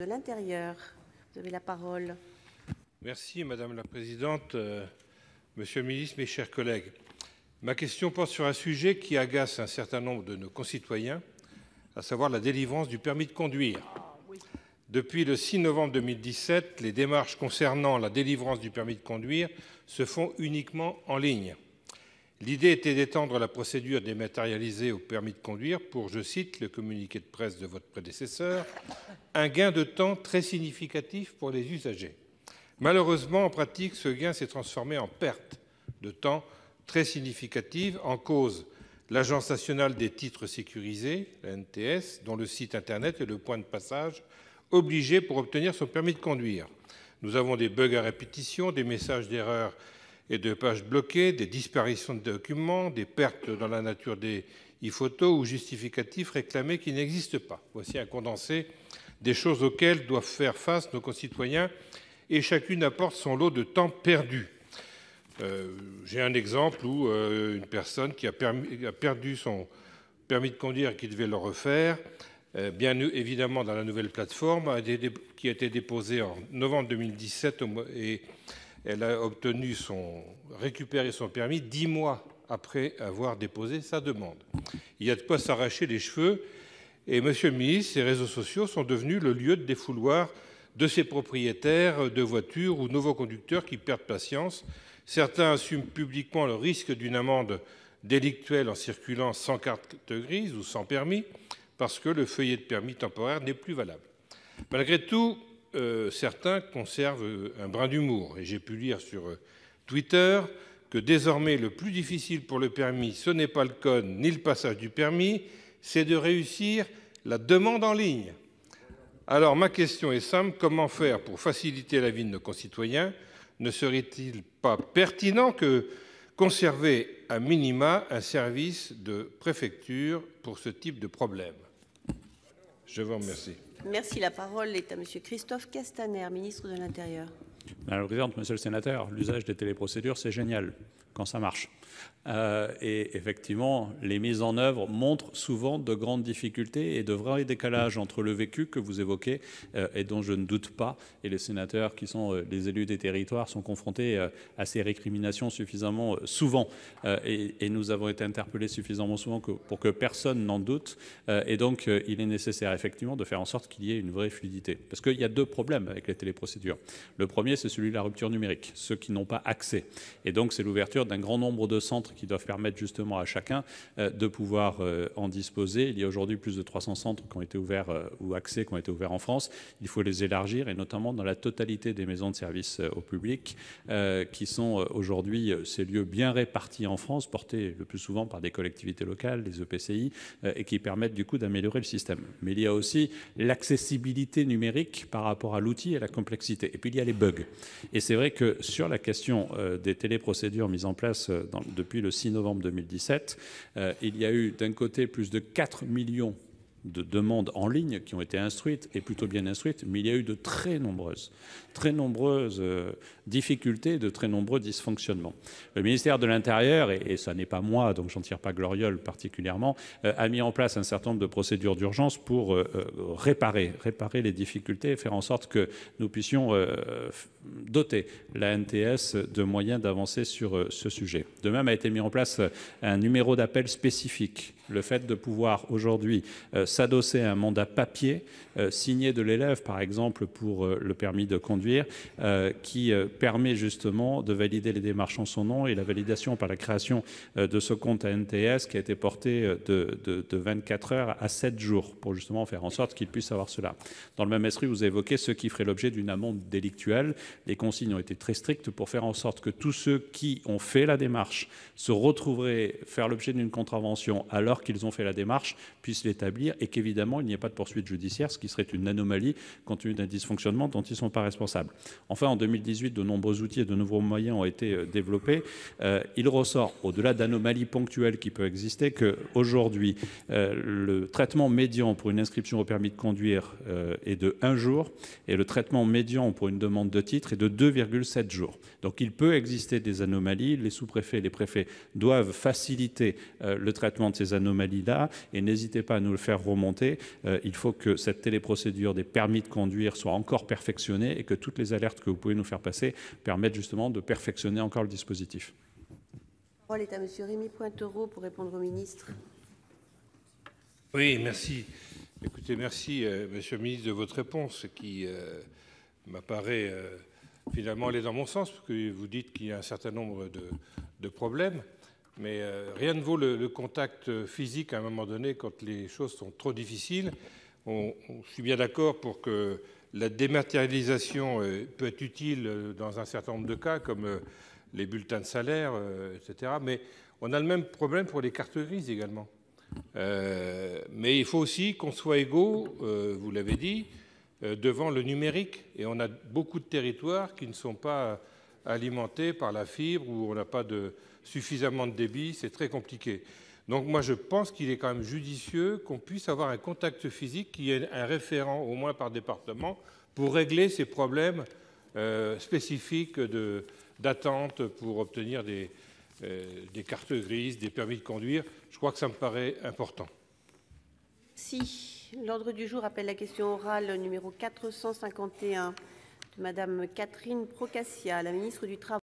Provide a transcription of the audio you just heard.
de l'Intérieur. Vous avez la parole. Merci Madame la Présidente, euh, Monsieur le Ministre, mes chers collègues. Ma question porte sur un sujet qui agace un certain nombre de nos concitoyens, à savoir la délivrance du permis de conduire. Ah, Depuis le 6 novembre 2017, les démarches concernant la délivrance du permis de conduire se font uniquement en ligne. L'idée était d'étendre la procédure dématérialisée au permis de conduire pour, je cite le communiqué de presse de votre prédécesseur, un gain de temps très significatif pour les usagers. Malheureusement, en pratique, ce gain s'est transformé en perte de temps très significative en cause l'Agence nationale des titres sécurisés, la NTS, dont le site Internet est le point de passage obligé pour obtenir son permis de conduire. Nous avons des bugs à répétition, des messages d'erreur et de pages bloquées, des disparitions de documents, des pertes dans la nature des e-photos ou justificatifs réclamés qui n'existent pas. Voici un condensé des choses auxquelles doivent faire face nos concitoyens et chacune apporte son lot de temps perdu. Euh, j'ai un exemple où euh, une personne qui a, perdu son permis de conduire et qui devait le refaire, euh, bien e-, évidemment dans la nouvelle plateforme, qui a été déposée en novembre 2017 et elle a obtenu son, récupéré son permis dix mois après avoir déposé sa demande. Il y a de quoi s'arracher les cheveux. Et Monsieur le ministre, ces réseaux sociaux sont devenus le lieu de défouloir de ces propriétaires de voitures ou nouveaux conducteurs qui perdent patience. Certains assument publiquement le risque d'une amende délictuelle en circulant sans carte grise ou sans permis parce que le feuillet de permis temporaire n'est plus valable. Malgré tout, euh, certains conservent euh, un brin d'humour. Et j'ai pu lire sur euh, Twitter que désormais le plus difficile pour le permis, ce n'est pas le code ni le passage du permis, c'est de réussir la demande en ligne. Alors ma question est simple, comment faire pour faciliter la vie de nos concitoyens Ne serait-il pas pertinent que conserver à minima un service de préfecture pour ce type de problème je vous remercie. Merci. La parole est à Monsieur Christophe Castaner, ministre de l'Intérieur. Madame la Présidente, Monsieur le Sénateur, l'usage des téléprocédures, c'est génial quand ça marche. Euh, et effectivement, les mises en œuvre montrent souvent de grandes difficultés et de vrais décalages entre le vécu que vous évoquez euh, et dont je ne doute pas, et les sénateurs qui sont euh, les élus des territoires sont confrontés à ces récriminations suffisamment souvent. Et, et, nous avons été interpellés suffisamment souvent que, pour que personne n'en doute. et donc, il est nécessaire effectivement de faire en sorte qu'il y ait une vraie fluidité. Parce qu'il y a deux problèmes avec les téléprocédures. Le premier, c'est celui de la rupture numérique, ceux qui n'ont pas accès. Et donc, c'est l'ouverture d'un grand nombre de centres qui doivent permettre justement à chacun euh, de pouvoir euh, en disposer. Il y a aujourd'hui plus de 300 centres qui ont été ouverts euh, ou accès qui ont été ouverts en France. Il faut les élargir et notamment dans la totalité des maisons de service au public qui sont aujourd'hui ces lieux bien répartis en France, portés le plus souvent par des collectivités locales, les EPCI, et qui permettent du coup d'améliorer le système. Mais il y a aussi l'accessibilité numérique par rapport à l'outil et la complexité. Et puis il y a les bugs. Et c'est vrai que sur la question des téléprocédures mises en place dans, depuis le 6 novembre 2017. Euh, il y a eu d'un côté plus de 4 millions de demandes en ligne qui ont été instruites et plutôt bien instruites, mais il y a eu de très nombreuses, très nombreuses euh, difficultés, de très nombreux dysfonctionnements. Le ministère de l'Intérieur, et, ce n'est pas moi, donc je j'en tire pas gloriole particulièrement, euh, a mis en place un certain nombre de procédures d'urgence pour euh, réparer, réparer les difficultés et faire en sorte que nous puissions doter la NTS de moyens d'avancer sur ce sujet. De même a été mis en place un numéro d'appel spécifique le fait de pouvoir aujourd'hui euh, s'adosser à un mandat papier euh, signé de l'élève, par exemple pour euh, le permis de conduire, qui permet justement de valider les démarches en son nom et la validation par la création de ce compte à NTS qui a été porté de, 24 heures à 7 jours pour justement faire en sorte qu'il puisse avoir cela. Dans le même esprit, vous évoquez ce qui ferait l'objet d'une amende délictuelle. Les consignes ont été très strictes pour faire en sorte que tous ceux qui ont fait la démarche se retrouveraient faire l'objet d'une contravention alors qu'ils ont fait la démarche, puissent l'établir et qu'évidemment il n'y ait pas de poursuite judiciaire, ce qui serait une anomalie compte tenu d'un dysfonctionnement dont ils ne sont pas responsables. Enfin, en 2018, de nombreux outils et de nouveaux moyens ont été euh, développés. Euh, il ressort, au-delà d'anomalies ponctuelles qui peuvent exister, qu'aujourd'hui, euh, le traitement médian pour une inscription au permis de conduire euh, est de 1 jour et le traitement médian pour une demande de titre est de 2,7 jours. Donc il peut exister des anomalies. Les sous-préfets et les préfets doivent faciliter le traitement de ces anomalies anomalie-là et n'hésitez pas à nous le faire remonter. Euh, il faut que cette téléprocédure des permis de conduire soit encore perfectionnée et que toutes les alertes que vous pouvez nous faire passer permettent justement de perfectionner encore le dispositif. La parole est à M. Rémi Pointereau pour répondre au ministre. Oui, merci. Écoutez, merci, M. Euh, Monsieur le ministre, de votre réponse qui euh, m'apparaît finalement aller dans mon sens, parce que vous dites qu'il y a un certain nombre de, de problèmes. Mais euh, rien ne vaut le, contact euh, physique à un moment donné quand les choses sont trop difficiles. On, je suis bien d'accord pour que la dématérialisation euh, peut être utile dans un certain nombre de cas, comme les bulletins de salaire, etc. Mais on a le même problème pour les cartes grises également. mais il faut aussi qu'on soit égaux, vous l'avez dit, devant le numérique. Et on a beaucoup de territoires qui ne sont pas alimenté par la fibre où on n'a pas de, suffisamment de débit, c'est très compliqué. Donc moi je pense qu'il est quand même judicieux qu'on puisse avoir un contact physique qui ait un référent au moins par département pour régler ces problèmes euh, spécifiques d'attente pour obtenir des, euh, des cartes grises, des permis de conduire. Je crois que ça me paraît important. Si. L'ordre du jour appelle la question orale numéro 451 Madame Catherine Procassia, la ministre du Travail.